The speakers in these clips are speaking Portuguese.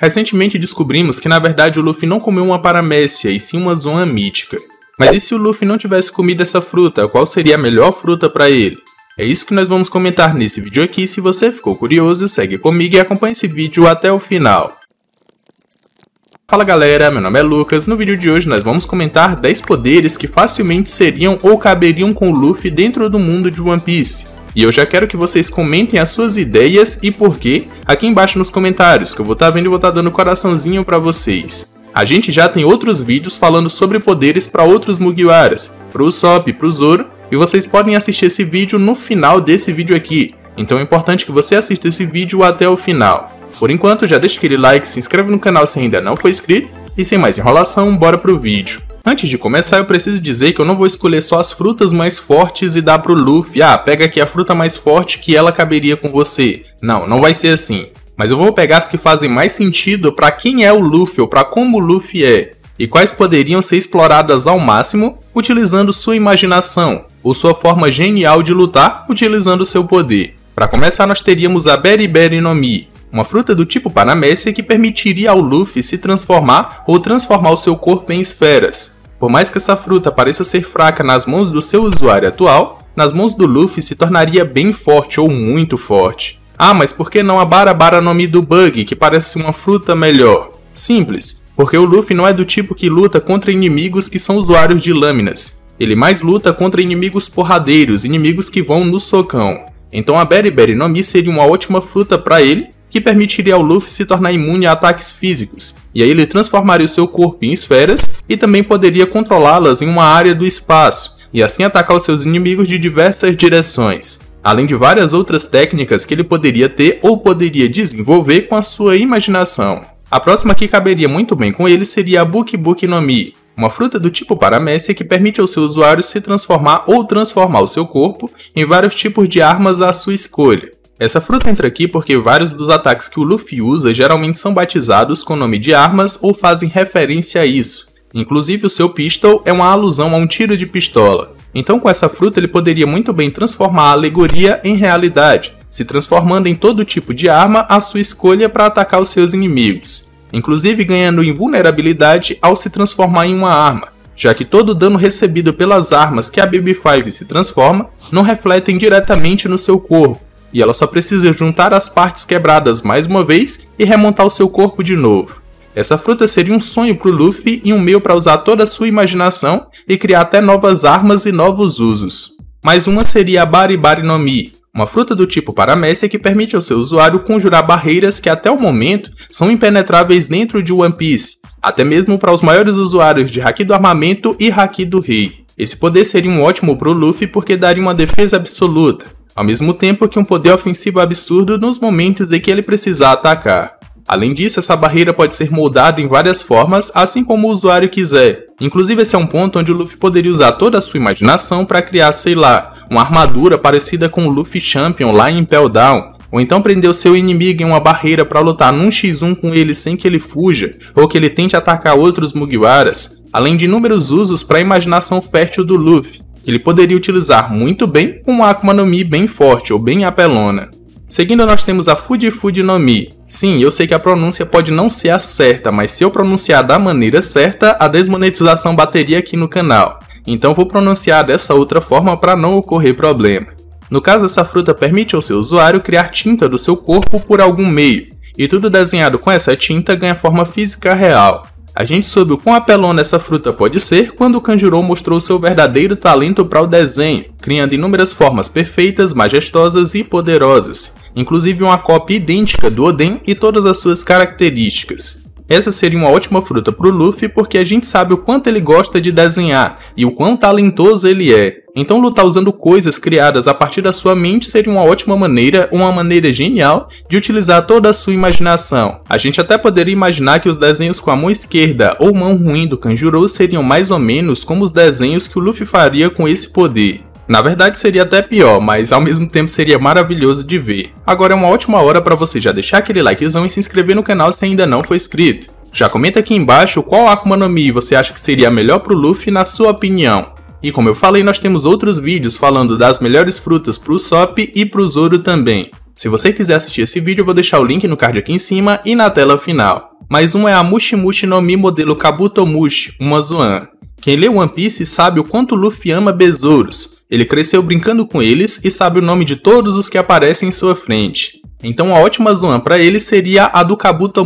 Recentemente descobrimos que na verdade o Luffy não comeu uma paramécia e sim uma zona mítica. Mas e se o Luffy não tivesse comido essa fruta, qual seria a melhor fruta para ele? É isso que nós vamos comentar nesse vídeo aqui, se você ficou curioso, segue comigo e acompanhe esse vídeo até o final. Fala galera, meu nome é Lucas, no vídeo de hoje nós vamos comentar 10 poderes que facilmente seriam ou caberiam com o Luffy dentro do mundo de One Piece. E eu já quero que vocês comentem as suas ideias e porquê aqui embaixo nos comentários, que eu vou estar tá vendo e vou estar tá dando coraçãozinho para vocês. A gente já tem outros vídeos falando sobre poderes para outros Mugiwaras, para o Sop, para o Zoro, e vocês podem assistir esse vídeo no final desse vídeo aqui. Então é importante que você assista esse vídeo até o final. Por enquanto, já deixa aquele like, se inscreve no canal se ainda não for inscrito, e sem mais enrolação, bora pro vídeo. Antes de começar, eu preciso dizer que eu não vou escolher só as frutas mais fortes e dar pro Luffy, ah, pega aqui a fruta mais forte que ela caberia com você. Não, não vai ser assim. Mas eu vou pegar as que fazem mais sentido para quem é o Luffy ou para como o Luffy é, e quais poderiam ser exploradas ao máximo utilizando sua imaginação ou sua forma genial de lutar utilizando seu poder. Para começar, nós teríamos a Beriberi no Mi, uma fruta do tipo Panamécia que permitiria ao Luffy se transformar ou transformar o seu corpo em esferas, por mais que essa fruta pareça ser fraca nas mãos do seu usuário atual, nas mãos do Luffy se tornaria bem forte ou muito forte. Ah, mas por que não a Barabara mi do Bug, que parece uma fruta melhor? Simples, porque o Luffy não é do tipo que luta contra inimigos que são usuários de lâminas. Ele mais luta contra inimigos porradeiros, inimigos que vão no socão. Então a Beriberi mi seria uma ótima fruta para ele, que permitiria ao Luffy se tornar imune a ataques físicos, e aí ele transformaria o seu corpo em esferas e também poderia controlá-las em uma área do espaço, e assim atacar os seus inimigos de diversas direções, além de várias outras técnicas que ele poderia ter ou poderia desenvolver com a sua imaginação. A próxima que caberia muito bem com ele seria a Buki Buki no Mi, uma fruta do tipo paramécia que permite ao seu usuário se transformar ou transformar o seu corpo em vários tipos de armas à sua escolha. Essa fruta entra aqui porque vários dos ataques que o Luffy usa geralmente são batizados com nome de armas ou fazem referência a isso. Inclusive, o seu pistol é uma alusão a um tiro de pistola. Então, com essa fruta, ele poderia muito bem transformar a alegoria em realidade, se transformando em todo tipo de arma à sua escolha para atacar os seus inimigos, inclusive ganhando invulnerabilidade ao se transformar em uma arma, já que todo o dano recebido pelas armas que a BB-5 se transforma não refletem diretamente no seu corpo, e ela só precisa juntar as partes quebradas mais uma vez e remontar o seu corpo de novo. Essa fruta seria um sonho para o Luffy e um meio para usar toda a sua imaginação e criar até novas armas e novos usos. Mais uma seria a Baribari no Mi, uma fruta do tipo paramécia que permite ao seu usuário conjurar barreiras que até o momento são impenetráveis dentro de One Piece, até mesmo para os maiores usuários de Haki do Armamento e Haki do Rei. Esse poder seria um ótimo para o Luffy porque daria uma defesa absoluta, ao mesmo tempo que um poder ofensivo absurdo nos momentos em que ele precisar atacar. Além disso, essa barreira pode ser moldada em várias formas, assim como o usuário quiser. Inclusive, esse é um ponto onde o Luffy poderia usar toda a sua imaginação para criar, sei lá, uma armadura parecida com o Luffy Champion lá em Pell Down, ou então prender o seu inimigo em uma barreira para lutar num x1 com ele sem que ele fuja, ou que ele tente atacar outros Mugiwaras, além de inúmeros usos para a imaginação fértil do Luffy ele poderia utilizar muito bem com uma Akuma no Mi bem forte ou bem apelona. Seguindo nós temos a Fuji no Mi. Sim, eu sei que a pronúncia pode não ser a certa, mas se eu pronunciar da maneira certa, a desmonetização bateria aqui no canal. Então vou pronunciar dessa outra forma para não ocorrer problema. No caso, essa fruta permite ao seu usuário criar tinta do seu corpo por algum meio, e tudo desenhado com essa tinta ganha forma física real. A gente soube o quão apelona essa fruta pode ser quando o Kanjuro mostrou seu verdadeiro talento para o desenho, criando inúmeras formas perfeitas, majestosas e poderosas, inclusive uma cópia idêntica do Oden e todas as suas características. Essa seria uma ótima fruta pro Luffy porque a gente sabe o quanto ele gosta de desenhar e o quão talentoso ele é. Então lutar usando coisas criadas a partir da sua mente seria uma ótima maneira, uma maneira genial de utilizar toda a sua imaginação. A gente até poderia imaginar que os desenhos com a mão esquerda ou mão ruim do Kanjuro seriam mais ou menos como os desenhos que o Luffy faria com esse poder. Na verdade seria até pior, mas ao mesmo tempo seria maravilhoso de ver. Agora é uma ótima hora para você já deixar aquele likezão e se inscrever no canal se ainda não for inscrito. Já comenta aqui embaixo qual Akuma no Mi você acha que seria melhor pro Luffy na sua opinião. E como eu falei, nós temos outros vídeos falando das melhores frutas pro Sop e pro Zoro também. Se você quiser assistir esse vídeo, eu vou deixar o link no card aqui em cima e na tela final. Mais um é a Mushi no Mi modelo Kabuto Mushi, uma Zoan. Quem lê One Piece sabe o quanto Luffy ama besouros, ele cresceu brincando com eles e sabe o nome de todos os que aparecem em sua frente. Então a ótima zoan para ele seria a do Kabuto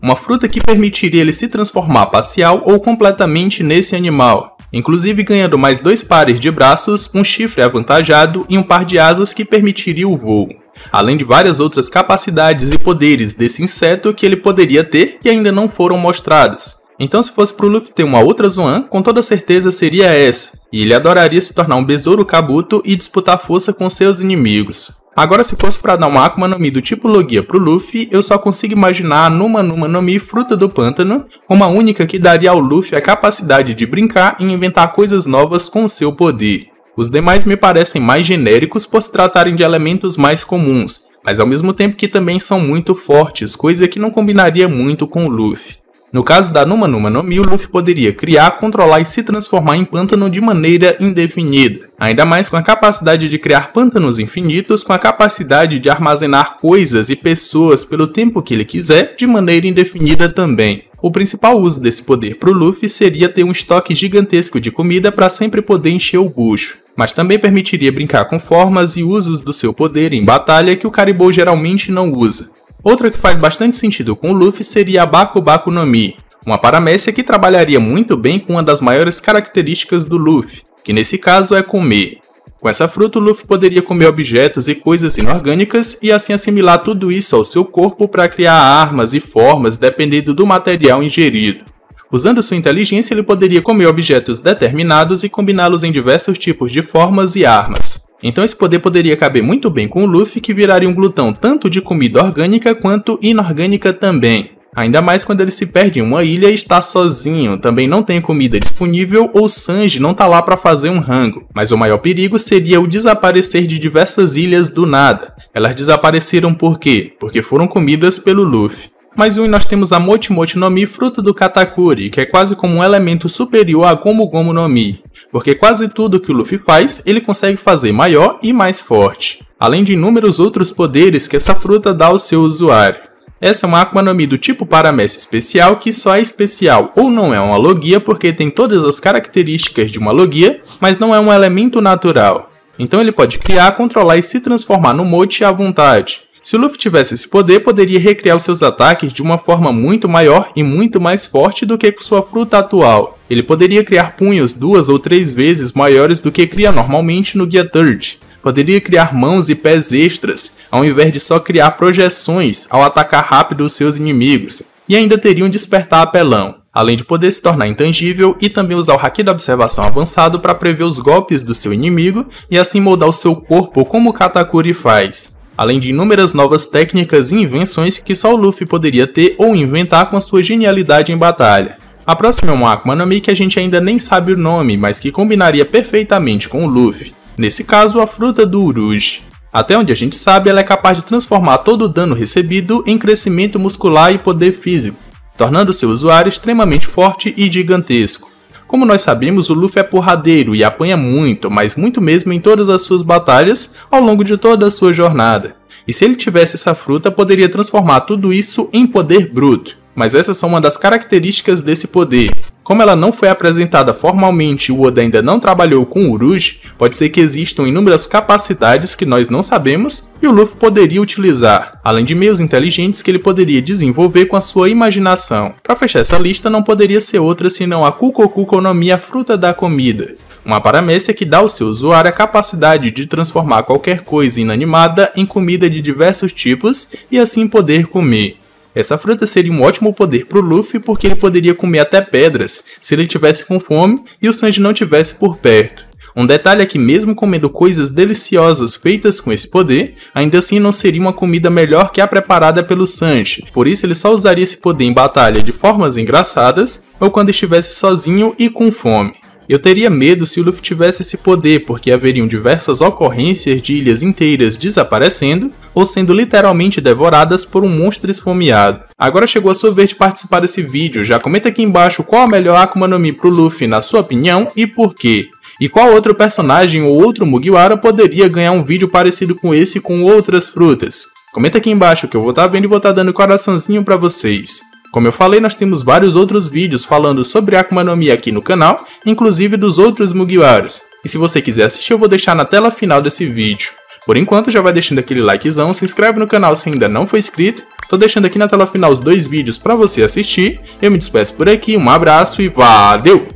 uma fruta que permitiria ele se transformar parcial ou completamente nesse animal, inclusive ganhando mais dois pares de braços, um chifre avantajado e um par de asas que permitiria o voo. Além de várias outras capacidades e poderes desse inseto que ele poderia ter que ainda não foram mostrados. Então, se fosse pro Luffy ter uma outra Zoan, com toda certeza seria essa, e ele adoraria se tornar um besouro cabuto e disputar força com seus inimigos. Agora, se fosse para dar uma Akuma no Mi do tipo Logia pro Luffy, eu só consigo imaginar a Numa Numa no Mi Fruta do Pântano, uma única que daria ao Luffy a capacidade de brincar e inventar coisas novas com seu poder. Os demais me parecem mais genéricos por se tratarem de elementos mais comuns, mas ao mesmo tempo que também são muito fortes, coisa que não combinaria muito com o Luffy. No caso da Numa Numa no Mi, o Luffy poderia criar, controlar e se transformar em pântano de maneira indefinida. Ainda mais com a capacidade de criar pântanos infinitos, com a capacidade de armazenar coisas e pessoas pelo tempo que ele quiser, de maneira indefinida também. O principal uso desse poder para o Luffy seria ter um estoque gigantesco de comida para sempre poder encher o bucho, mas também permitiria brincar com formas e usos do seu poder em batalha que o Caribou geralmente não usa. Outra que faz bastante sentido com o Luffy seria a Baku no Mi, uma paramécia que trabalharia muito bem com uma das maiores características do Luffy, que nesse caso é comer. Com essa fruta, o Luffy poderia comer objetos e coisas inorgânicas e assim assimilar tudo isso ao seu corpo para criar armas e formas dependendo do material ingerido. Usando sua inteligência, ele poderia comer objetos determinados e combiná-los em diversos tipos de formas e armas. Então esse poder poderia caber muito bem com o Luffy, que viraria um glutão tanto de comida orgânica quanto inorgânica também. Ainda mais quando ele se perde em uma ilha e está sozinho, também não tem comida disponível ou Sanji não tá lá para fazer um rango. Mas o maior perigo seria o desaparecer de diversas ilhas do nada. Elas desapareceram por quê? Porque foram comidas pelo Luffy. Mais um e nós temos a Motimoti no Mi, fruto do Katakuri, que é quase como um elemento superior a Gomu Gomu no Mi, porque quase tudo que o Luffy faz, ele consegue fazer maior e mais forte, além de inúmeros outros poderes que essa fruta dá ao seu usuário. Essa é uma Aqua no Mi do tipo Paramécia especial, que só é especial ou não é uma logia porque tem todas as características de uma logia, mas não é um elemento natural. Então ele pode criar, controlar e se transformar no Mote à vontade. Se o Luffy tivesse esse poder, poderia recriar os seus ataques de uma forma muito maior e muito mais forte do que com sua fruta atual. Ele poderia criar punhos duas ou três vezes maiores do que cria normalmente no Guia Third. Poderia criar mãos e pés extras, ao invés de só criar projeções ao atacar rápido os seus inimigos. E ainda teria despertar apelão, além de poder se tornar intangível e também usar o haki da observação avançado para prever os golpes do seu inimigo e assim moldar o seu corpo como o Katakuri faz além de inúmeras novas técnicas e invenções que só o Luffy poderia ter ou inventar com a sua genialidade em batalha. A próxima é um Mi que a gente ainda nem sabe o nome, mas que combinaria perfeitamente com o Luffy. Nesse caso, a fruta do Uruji. Até onde a gente sabe, ela é capaz de transformar todo o dano recebido em crescimento muscular e poder físico, tornando seu usuário extremamente forte e gigantesco. Como nós sabemos, o Luffy é porradeiro e apanha muito, mas muito mesmo em todas as suas batalhas ao longo de toda a sua jornada. E se ele tivesse essa fruta, poderia transformar tudo isso em poder bruto. Mas essas são uma das características desse poder. Como ela não foi apresentada formalmente e o Oda ainda não trabalhou com o pode ser que existam inúmeras capacidades que nós não sabemos e o Luffy poderia utilizar, além de meios inteligentes que ele poderia desenvolver com a sua imaginação. Para fechar essa lista, não poderia ser outra senão a Kukoku Konomi, a fruta da comida. Uma paramécia que dá ao seu usuário a capacidade de transformar qualquer coisa inanimada em comida de diversos tipos e assim poder comer. Essa fruta seria um ótimo poder pro Luffy porque ele poderia comer até pedras se ele tivesse com fome e o Sanji não tivesse por perto. Um detalhe é que mesmo comendo coisas deliciosas feitas com esse poder, ainda assim não seria uma comida melhor que a preparada pelo Sanji, por isso ele só usaria esse poder em batalha de formas engraçadas ou quando estivesse sozinho e com fome. Eu teria medo se o Luffy tivesse esse poder, porque haveriam diversas ocorrências de ilhas inteiras desaparecendo, ou sendo literalmente devoradas por um monstro esfomeado. Agora chegou a sua vez de participar desse vídeo, já comenta aqui embaixo qual a melhor Akuma no Mi pro Luffy na sua opinião e por quê. E qual outro personagem ou outro Mugiwara poderia ganhar um vídeo parecido com esse com outras frutas? Comenta aqui embaixo que eu vou estar tá vendo e vou estar tá dando coraçãozinho para vocês. Como eu falei, nós temos vários outros vídeos falando sobre Akuma no Mi aqui no canal, inclusive dos outros Mugiwaras. E se você quiser assistir, eu vou deixar na tela final desse vídeo. Por enquanto, já vai deixando aquele likezão, se inscreve no canal se ainda não foi inscrito. Tô deixando aqui na tela final os dois vídeos para você assistir. Eu me despeço por aqui, um abraço e valeu!